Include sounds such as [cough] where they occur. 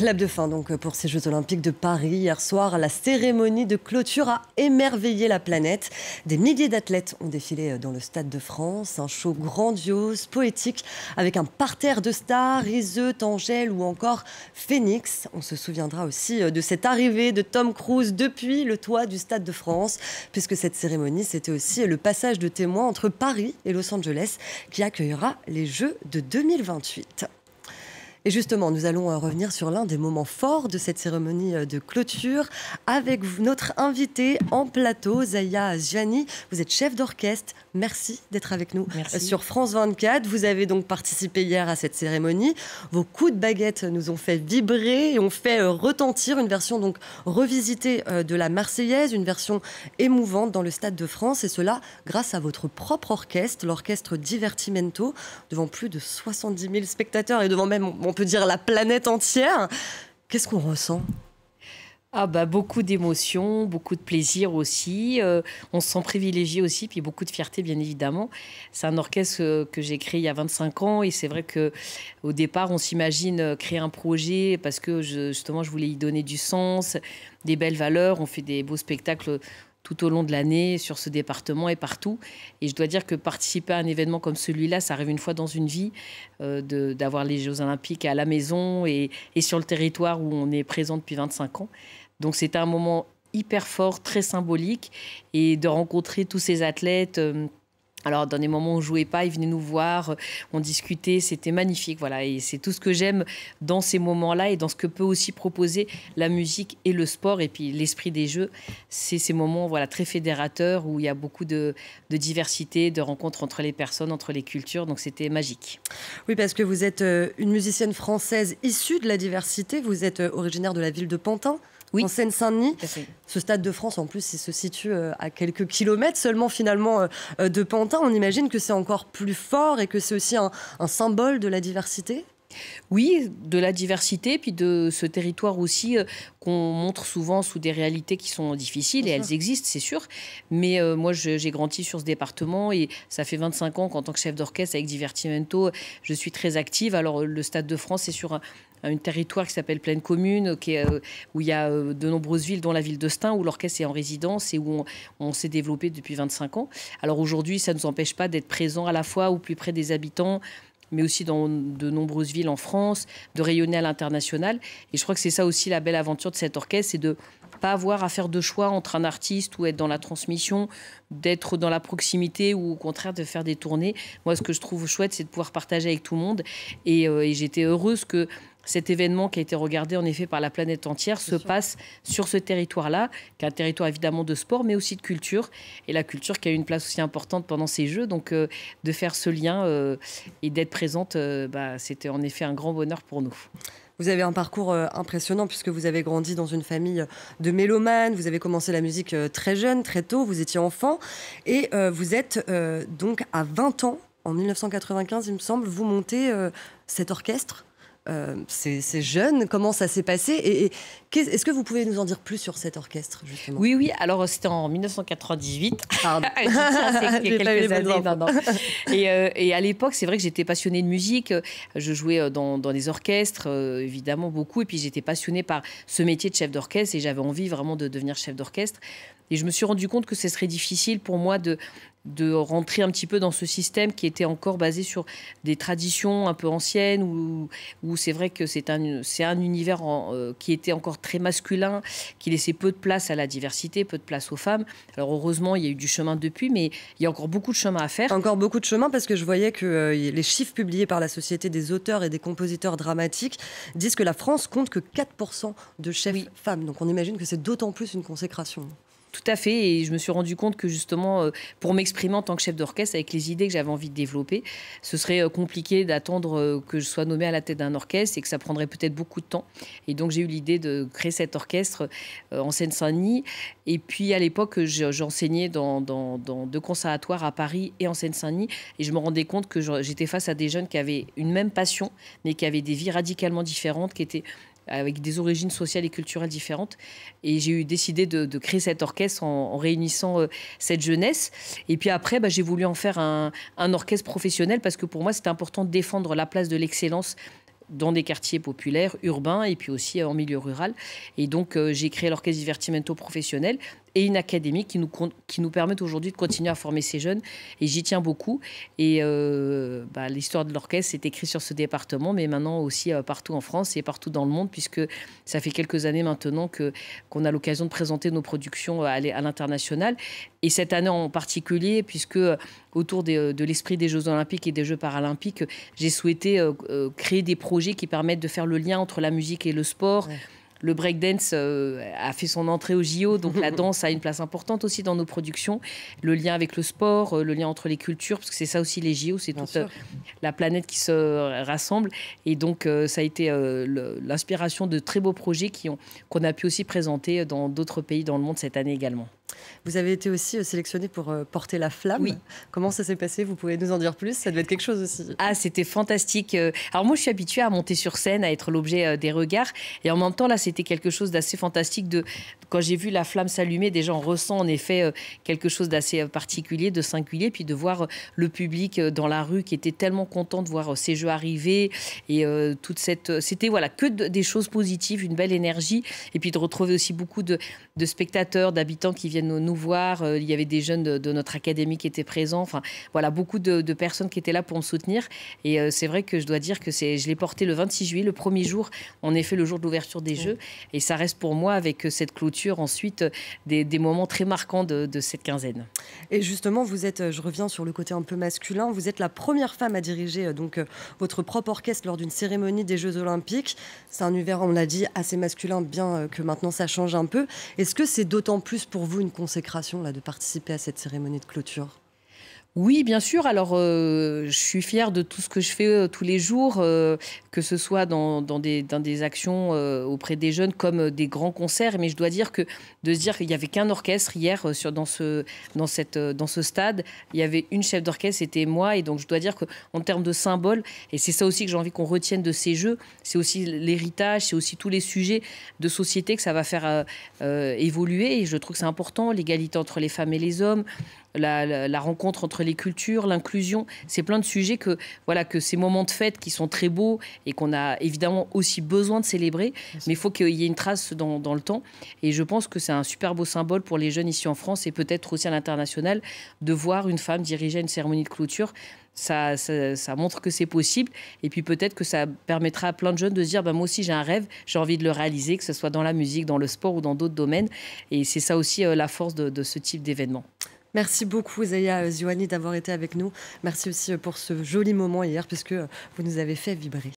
Clap de fin donc euh, pour ces Jeux Olympiques de Paris. Hier soir, la cérémonie de clôture a émerveillé la planète. Des milliers d'athlètes ont défilé euh, dans le Stade de France. Un show grandiose, poétique, avec un parterre de stars, Iseux, Angèle ou encore Phoenix. On se souviendra aussi euh, de cette arrivée de Tom Cruise depuis le toit du Stade de France, puisque cette cérémonie, c'était aussi le passage de témoins entre Paris et Los Angeles, qui accueillera les Jeux de 2028. Et justement, nous allons euh, revenir sur l'un des moments forts de cette cérémonie euh, de clôture avec notre invité en plateau, Zaya Ziani. Vous êtes chef d'orchestre. Merci d'être avec nous euh, sur France 24. Vous avez donc participé hier à cette cérémonie. Vos coups de baguette nous ont fait vibrer et ont fait retentir une version donc revisitée de la Marseillaise, une version émouvante dans le Stade de France. Et cela grâce à votre propre orchestre, l'orchestre Divertimento, devant plus de 70 000 spectateurs et devant même on peut dire la planète entière. Qu'est-ce qu'on ressent ah bah beaucoup d'émotions, beaucoup de plaisir aussi. Euh, on se sent privilégié aussi, puis beaucoup de fierté bien évidemment. C'est un orchestre euh, que j'ai créé il y a 25 ans et c'est vrai que au départ on s'imagine euh, créer un projet parce que justement je voulais y donner du sens, des belles valeurs. On fait des beaux spectacles tout au long de l'année sur ce département et partout. Et je dois dire que participer à un événement comme celui-là, ça arrive une fois dans une vie, euh, d'avoir les Jeux Olympiques à la maison et, sur le territoire où on est présent depuis 25 ans. Donc c'était un moment hyper fort, très symbolique, et de rencontrer tous ces athlètes. Euh, alors, dans des moments où on jouait pas, ils venaient nous voir, euh, on discutait, c'était magnifique. Voilà, et c'est tout ce que j'aime dans ces moments-là et dans ce que peut aussi proposer la musique et le sport et puis l'esprit des jeux. C'est ces moments, voilà, très fédérateurs où il y a beaucoup de diversité, de rencontres entre les personnes, entre les cultures. Donc, c'était magique. Oui, parce que vous êtes euh, une musicienne française issue de la diversité. Vous êtes euh, originaire de la ville de Pantin oui. en Seine-Saint-Denis. Ce Stade de France, en plus, il se situe euh, à quelques kilomètres seulement finalement euh, euh, de Pantin. On imagine que c'est encore plus fort et que c'est aussi un, symbole de la diversité oui, de la diversité, puis de ce territoire aussi qu'on montre souvent sous des réalités qui sont difficiles, et elles existent, c'est sûr. Mais moi, j'ai grandi sur ce département, et ça fait 25 ans qu'en tant que chef d'orchestre avec Divertimento, je suis très active. Alors, le Stade de France est sur un, un territoire qui s'appelle Pleine Commune, euh, où il y a euh, de nombreuses villes, dont la ville de Stein, où l'orchestre est en résidence et où on, s'est développé depuis 25 ans. Alors aujourd'hui, ça ne nous empêche pas d'être présent à la fois au plus près des habitants, mais aussi dans de nombreuses villes en France, de rayonner à l'international. Et je crois que c'est ça aussi la belle aventure de cet orchestre, c'est de pas avoir à faire de choix entre un artiste ou être dans la transmission, d'être dans la proximité ou au contraire de faire des tournées. Moi, ce que je trouve chouette, c'est de pouvoir partager avec tout le monde. Et, euh, et j'étais heureuse que cet événement qui a été regardé en effet par la planète entière se passe sur ce territoire-là, qui est un territoire évidemment de sport, mais aussi de culture. Et la culture qui a eu une place aussi importante pendant ces Jeux. Donc euh, de faire ce lien euh, et d'être présente, euh, bah, c'était en effet un grand bonheur pour nous. Vous avez un parcours impressionnant puisque vous avez grandi dans une famille de mélomanes, vous avez commencé la musique très jeune, très tôt, vous étiez enfant et vous êtes donc à 20 ans, en 1995 il me semble, vous montez cet orchestre euh, ces, jeunes, comment ça s'est passé Et, est-ce que vous pouvez nous en dire plus sur cet orchestre justement Oui, oui. Alors euh, c'était en 1998. Pardon. [laughs] [laughs] [laughs] Euh, et, à l'époque, c'est vrai que j'étais passionnée de musique. Je jouais dans, dans des orchestres, évidemment beaucoup. Et puis j'étais passionnée par ce métier de chef d'orchestre et j'avais envie vraiment de devenir chef d'orchestre. Et je me suis rendu compte que ce serait difficile pour moi de de rentrer un petit peu dans ce système qui était encore basé sur des traditions un peu anciennes où, c'est vrai que c'est un, c'est un univers euh, qui était encore très masculin, qui laissait peu de place à la diversité, peu de place aux femmes. Alors heureusement, il y a eu du chemin depuis, mais il y a encore beaucoup de chemin à faire. Encore beaucoup de chemin parce que je voyais que euh, les chiffres publiés par la Société des auteurs et des compositeurs dramatiques disent que la France compte que 4% de chefs femmes. Donc on imagine que c'est d'autant plus une consécration. Tout à fait. Et je me suis rendu compte que justement, euh, pour m'exprimer en tant que chef d'orchestre, avec les idées que j'avais envie de développer, ce serait euh, compliqué d'attendre euh, que je sois nommé à la tête d'un orchestre et que ça prendrait peut-être beaucoup de temps. Et donc, j'ai eu l'idée de créer cet orchestre en Seine-Saint-Denis. Et puis, à l'époque, j'enseignais dans, deux conservatoires à Paris et en Seine-Saint-Denis. Et je me rendais compte que j'étais face à des jeunes qui avaient une même passion, mais qui avaient des vies radicalement différentes, qui étaient avec des origines sociales et culturelles différentes. Et j'ai eu décidé de, de créer cet orchestre en, réunissant euh, cette jeunesse. Et puis après, bah, j'ai voulu en faire un, orchestre professionnel parce que pour moi, c'était important de défendre la place de l'excellence dans des quartiers populaires, urbains et puis aussi en milieu rural. Et donc, euh, j'ai créé l'orchestre Divertimento professionnel et une académie qui nous, qui nous permettent aujourd'hui de continuer à former ces jeunes. Et j'y tiens beaucoup. Et euh, bah, l'histoire de l'orchestre est écrite sur ce département, mais maintenant aussi euh, partout en France et partout dans le monde, puisque ça fait quelques années maintenant que, qu'on a l'occasion de présenter nos productions euh, à, à l'international. Et cette année en particulier, puisque autour de l'esprit des Jeux olympiques et des Jeux paralympiques, j'ai souhaité créer des projets qui permettent de faire le lien entre la musique et le sport le breakdance euh, a fait son entrée au JO, donc la [laughs] danse a une place importante aussi dans nos productions. Le lien avec le sport, euh, le lien entre les cultures, parce que c'est ça aussi les JO, c'est toute euh, la planète qui se rassemble. Et donc, ça a été l'inspiration de très beaux projets qu'on a pu aussi présenter dans d'autres pays dans le monde cette année également. Vous avez été aussi euh, sélectionné pour euh, porter la flamme. Oui. Comment ça s'est passé Vous pouvez nous en dire plus Ça devait être quelque chose aussi. Ah, c'était fantastique. Euh. Alors moi, je suis habituée à monter sur scène, à être l'objet des regards. Et en même temps, là, c'était quelque chose d'assez fantastique. De... Quand j'ai vu la flamme s'allumer, déjà, on ressent en effet quelque chose d'assez particulier, de singulier. Puis de voir le public dans la rue qui était tellement content de voir ces jeux arriver. Et toute cette... C'était voilà, que des choses positives, une belle énergie. Et puis de retrouver aussi beaucoup de, de spectateurs, d'habitants qui viennent nous, voir. Euh, il y avait des jeunes de, notre académie qui étaient présents. Enfin, voilà, beaucoup de, personnes qui étaient là pour me soutenir. Et euh, c'est vrai que je dois dire que je l'ai porté le 26 juillet, le premier jour, en effet, le jour de l'ouverture des Jeux. Et ça reste pour moi, avec euh, cette clôture, ensuite, des, moments très marquants de, de, cette quinzaine. Et justement, vous êtes, je reviens sur le côté un peu masculin, vous êtes la première femme à diriger donc votre propre orchestre lors d'une cérémonie des Jeux Olympiques. C'est un univers, on l'a dit, assez masculin, bien que maintenant ça change un peu. Est-ce que c'est d'autant plus pour vous une consécration là, de participer à cette cérémonie de clôture oui, bien sûr. Alors, euh, je suis fière de tout ce que je fais euh, tous les jours, euh, que ce soit dans, des, actions auprès des jeunes comme des grands concerts. Mais je dois dire que de se dire qu'il n'y avait qu'un orchestre hier sur, dans, ce, dans, cette, dans ce stade, il y avait une chef d'orchestre, c'était moi. Et donc, je dois dire qu'en termes de symbole, et c'est ça aussi que j'ai envie qu'on retienne de ces jeux, c'est aussi l'héritage, c'est aussi tous les sujets de société que ça va faire évoluer. Et je trouve que c'est important, l'égalité entre les femmes et les hommes, la, rencontre entre les cultures, l'inclusion. C'est plein de sujets que, voilà, que ces moments de fête qui sont très beaux et qu'on a évidemment aussi besoin de célébrer, mais il faut qu'il y ait une trace dans, le temps. Et je pense que c'est un super beau symbole pour les jeunes ici en France et peut-être aussi à l'international de voir une femme diriger une cérémonie de clôture. Ça, montre que c'est possible et puis peut-être que ça permettra à plein de jeunes de se dire bah, moi aussi j'ai un rêve, j'ai envie de le réaliser, que ce soit dans la musique, dans le sport ou dans d'autres domaines. Et c'est ça aussi euh, la force de ce type d'événement. Merci beaucoup Zaya euh, Ziouani, d'avoir été avec nous. Merci aussi euh, pour ce joli moment hier puisque euh, vous nous avez fait vibrer.